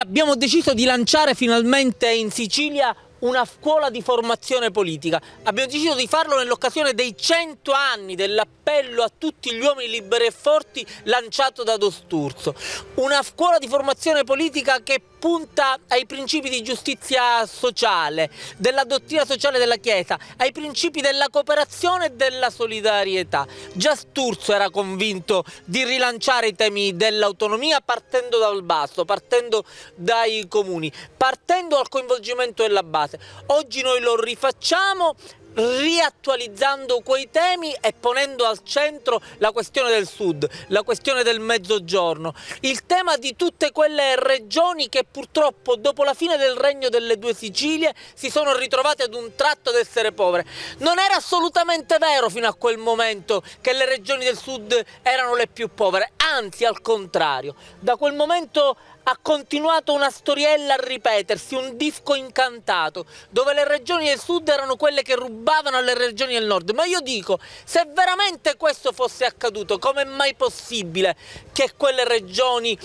Abbiamo deciso di lanciare finalmente in Sicilia una scuola di formazione politica. Abbiamo deciso di farlo nell'occasione dei 100 anni della appello a tutti gli uomini liberi e forti lanciato da Dosturzo. Una scuola di formazione politica che punta ai principi di giustizia sociale, della dottrina sociale della Chiesa, ai principi della cooperazione e della solidarietà. Già Sturzo era convinto di rilanciare i temi dell'autonomia partendo dal basso, partendo dai comuni, partendo al coinvolgimento della base. Oggi noi lo rifacciamo riattualizzando quei temi e ponendo al centro la questione del sud, la questione del mezzogiorno, il tema di tutte quelle regioni che purtroppo dopo la fine del regno delle due Sicilie si sono ritrovate ad un tratto ad essere povere. Non era assolutamente vero fino a quel momento che le regioni del sud erano le più povere, anzi al contrario, da quel momento ha continuato una storiella a ripetersi, un disco incantato, dove le regioni del sud erano quelle che rubavano alle regioni del nord. Ma io dico, se veramente questo fosse accaduto, com'è mai possibile che quelle regioni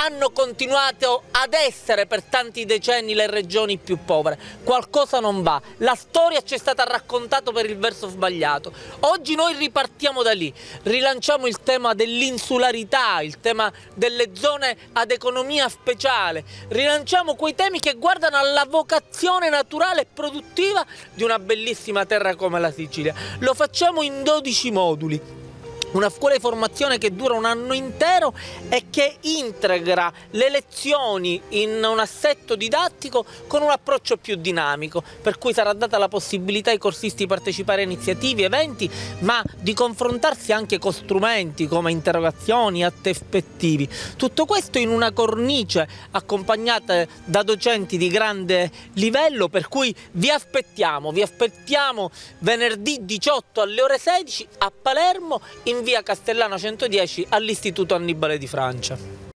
hanno continuato ad essere per tanti decenni le regioni più povere. Qualcosa non va, la storia ci è stata raccontata per il verso sbagliato. Oggi noi ripartiamo da lì, rilanciamo il tema dell'insularità, il tema delle zone ad economia speciale, rilanciamo quei temi che guardano alla vocazione naturale e produttiva di una bellissima terra come la Sicilia. Lo facciamo in 12 moduli una scuola di formazione che dura un anno intero e che integra le lezioni in un assetto didattico con un approccio più dinamico, per cui sarà data la possibilità ai corsisti di partecipare a iniziative, eventi, ma di confrontarsi anche con strumenti come interrogazioni, atti effettivi. Tutto questo in una cornice accompagnata da docenti di grande livello, per cui vi aspettiamo, vi aspettiamo venerdì 18 alle ore 16 a Palermo in in via Castellano 110 all'Istituto Annibale di Francia.